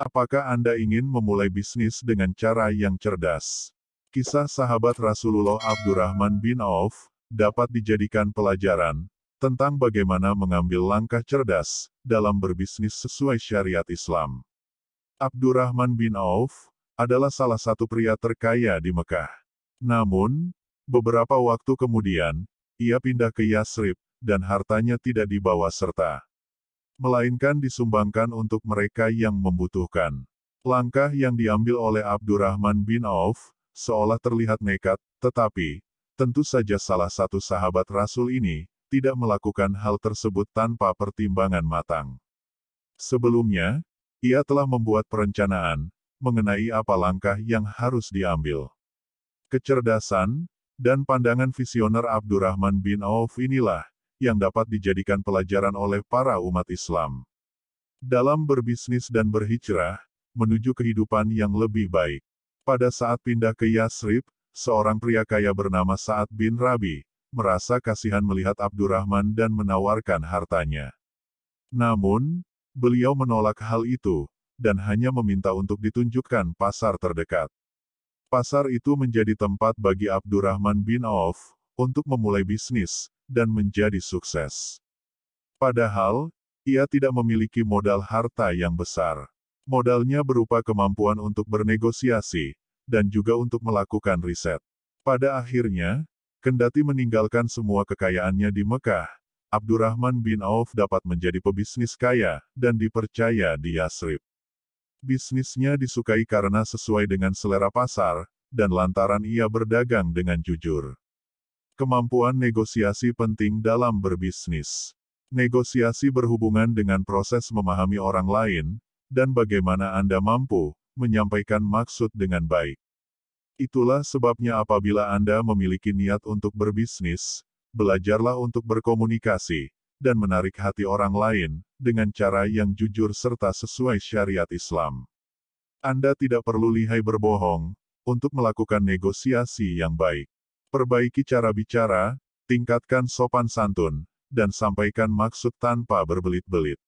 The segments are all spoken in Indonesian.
Apakah Anda ingin memulai bisnis dengan cara yang cerdas? Kisah sahabat Rasulullah Abdurrahman bin Auf dapat dijadikan pelajaran tentang bagaimana mengambil langkah cerdas dalam berbisnis sesuai syariat Islam. Abdurrahman bin Auf adalah salah satu pria terkaya di Mekah. Namun, beberapa waktu kemudian, ia pindah ke Yasrib, dan hartanya tidak dibawa serta melainkan disumbangkan untuk mereka yang membutuhkan. Langkah yang diambil oleh Abdurrahman bin Auf, seolah terlihat nekat, tetapi, tentu saja salah satu sahabat Rasul ini, tidak melakukan hal tersebut tanpa pertimbangan matang. Sebelumnya, ia telah membuat perencanaan mengenai apa langkah yang harus diambil. Kecerdasan dan pandangan visioner Abdurrahman bin Auf inilah yang dapat dijadikan pelajaran oleh para umat Islam. Dalam berbisnis dan berhijrah, menuju kehidupan yang lebih baik. Pada saat pindah ke Yasrib, seorang pria kaya bernama Sa'ad bin Rabi, merasa kasihan melihat Abdurrahman dan menawarkan hartanya. Namun, beliau menolak hal itu, dan hanya meminta untuk ditunjukkan pasar terdekat. Pasar itu menjadi tempat bagi Abdurrahman bin Auf untuk memulai bisnis, dan menjadi sukses. Padahal, ia tidak memiliki modal harta yang besar. Modalnya berupa kemampuan untuk bernegosiasi, dan juga untuk melakukan riset. Pada akhirnya, kendati meninggalkan semua kekayaannya di Mekah, Abdurrahman bin Auf dapat menjadi pebisnis kaya, dan dipercaya di Yasrib. Bisnisnya disukai karena sesuai dengan selera pasar, dan lantaran ia berdagang dengan jujur. Kemampuan negosiasi penting dalam berbisnis. Negosiasi berhubungan dengan proses memahami orang lain, dan bagaimana Anda mampu menyampaikan maksud dengan baik. Itulah sebabnya, apabila Anda memiliki niat untuk berbisnis, belajarlah untuk berkomunikasi dan menarik hati orang lain dengan cara yang jujur serta sesuai syariat Islam. Anda tidak perlu lihai berbohong untuk melakukan negosiasi yang baik. Perbaiki cara bicara, tingkatkan sopan santun, dan sampaikan maksud tanpa berbelit-belit.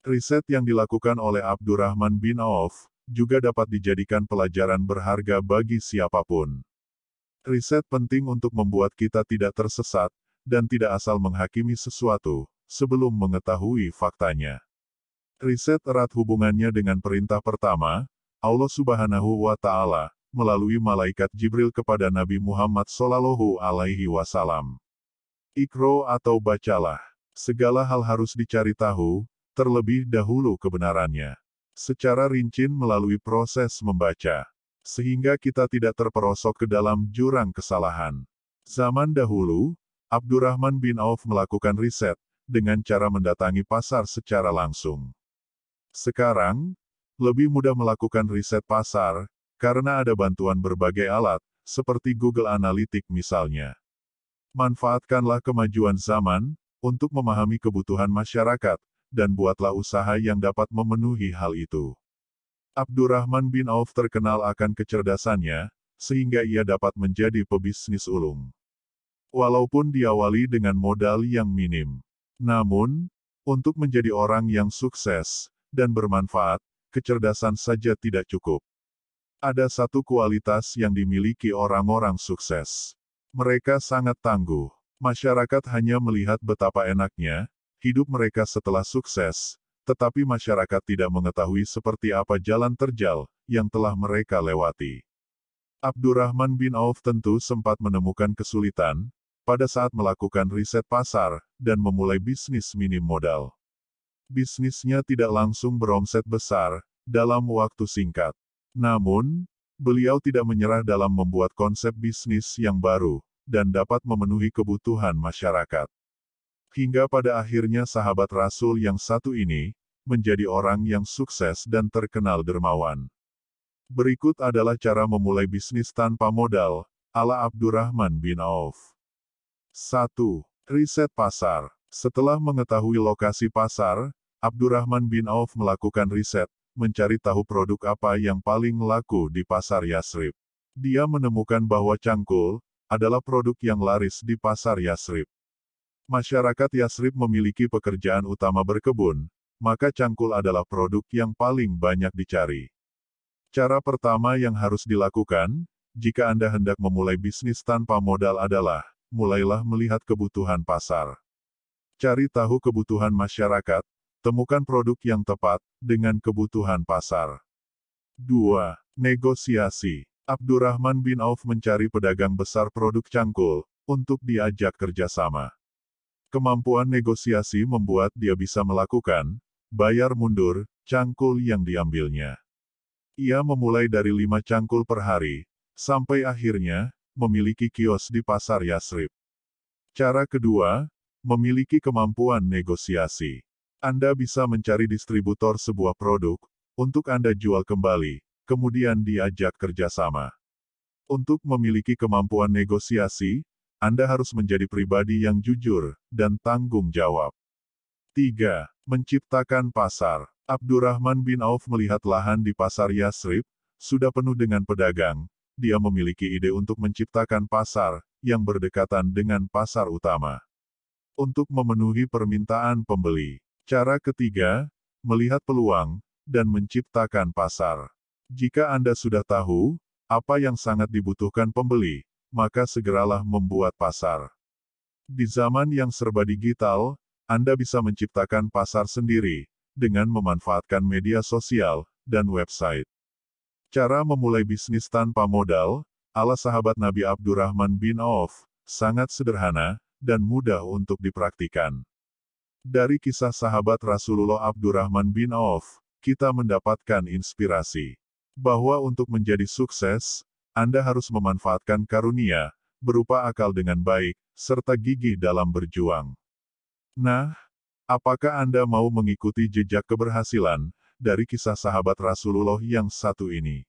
Riset yang dilakukan oleh Abdurrahman bin Auf juga dapat dijadikan pelajaran berharga bagi siapapun. Riset penting untuk membuat kita tidak tersesat dan tidak asal menghakimi sesuatu sebelum mengetahui faktanya. Riset erat hubungannya dengan perintah pertama, Allah Subhanahu wa Ta'ala, melalui malaikat Jibril kepada Nabi Muhammad Sallallahu Alaihi Wasallam. Ikro atau bacalah. Segala hal harus dicari tahu, terlebih dahulu kebenarannya. Secara rinci melalui proses membaca. Sehingga kita tidak terperosok ke dalam jurang kesalahan. Zaman dahulu, Abdurrahman bin Auf melakukan riset, dengan cara mendatangi pasar secara langsung. Sekarang, lebih mudah melakukan riset pasar, karena ada bantuan berbagai alat, seperti Google Analytics misalnya. Manfaatkanlah kemajuan zaman untuk memahami kebutuhan masyarakat, dan buatlah usaha yang dapat memenuhi hal itu. Abdurrahman bin Auf terkenal akan kecerdasannya, sehingga ia dapat menjadi pebisnis ulung. Walaupun diawali dengan modal yang minim. Namun, untuk menjadi orang yang sukses dan bermanfaat, kecerdasan saja tidak cukup. Ada satu kualitas yang dimiliki orang-orang sukses. Mereka sangat tangguh. Masyarakat hanya melihat betapa enaknya hidup mereka setelah sukses, tetapi masyarakat tidak mengetahui seperti apa jalan terjal yang telah mereka lewati. Abdurrahman bin Auf tentu sempat menemukan kesulitan pada saat melakukan riset pasar dan memulai bisnis minim modal. Bisnisnya tidak langsung beromset besar dalam waktu singkat. Namun, beliau tidak menyerah dalam membuat konsep bisnis yang baru, dan dapat memenuhi kebutuhan masyarakat. Hingga pada akhirnya sahabat Rasul yang satu ini, menjadi orang yang sukses dan terkenal dermawan. Berikut adalah cara memulai bisnis tanpa modal, ala Abdurrahman bin Auf. 1. Riset pasar. Setelah mengetahui lokasi pasar, Abdurrahman bin Auf melakukan riset, mencari tahu produk apa yang paling laku di pasar Yasrib. Dia menemukan bahwa cangkul adalah produk yang laris di pasar Yasrib. Masyarakat Yasrib memiliki pekerjaan utama berkebun, maka cangkul adalah produk yang paling banyak dicari. Cara pertama yang harus dilakukan, jika Anda hendak memulai bisnis tanpa modal adalah, mulailah melihat kebutuhan pasar. Cari tahu kebutuhan masyarakat, Temukan produk yang tepat, dengan kebutuhan pasar. 2. Negosiasi Abdurrahman bin Auf mencari pedagang besar produk cangkul, untuk diajak kerjasama. Kemampuan negosiasi membuat dia bisa melakukan, bayar mundur, cangkul yang diambilnya. Ia memulai dari lima cangkul per hari, sampai akhirnya, memiliki kios di pasar Yasrib. Cara kedua, memiliki kemampuan negosiasi. Anda bisa mencari distributor sebuah produk, untuk Anda jual kembali, kemudian diajak kerjasama. Untuk memiliki kemampuan negosiasi, Anda harus menjadi pribadi yang jujur dan tanggung jawab. 3. Menciptakan pasar. Abdurrahman bin Auf melihat lahan di pasar Yasrib, sudah penuh dengan pedagang, dia memiliki ide untuk menciptakan pasar, yang berdekatan dengan pasar utama. Untuk memenuhi permintaan pembeli, Cara ketiga, melihat peluang, dan menciptakan pasar. Jika Anda sudah tahu apa yang sangat dibutuhkan pembeli, maka segeralah membuat pasar. Di zaman yang serba digital, Anda bisa menciptakan pasar sendiri dengan memanfaatkan media sosial dan website. Cara memulai bisnis tanpa modal, ala sahabat Nabi Abdurrahman bin Auf, sangat sederhana dan mudah untuk dipraktikkan. Dari kisah sahabat Rasulullah Abdurrahman bin Auf, kita mendapatkan inspirasi bahwa untuk menjadi sukses, Anda harus memanfaatkan karunia, berupa akal dengan baik, serta gigih dalam berjuang. Nah, apakah Anda mau mengikuti jejak keberhasilan dari kisah sahabat Rasulullah yang satu ini?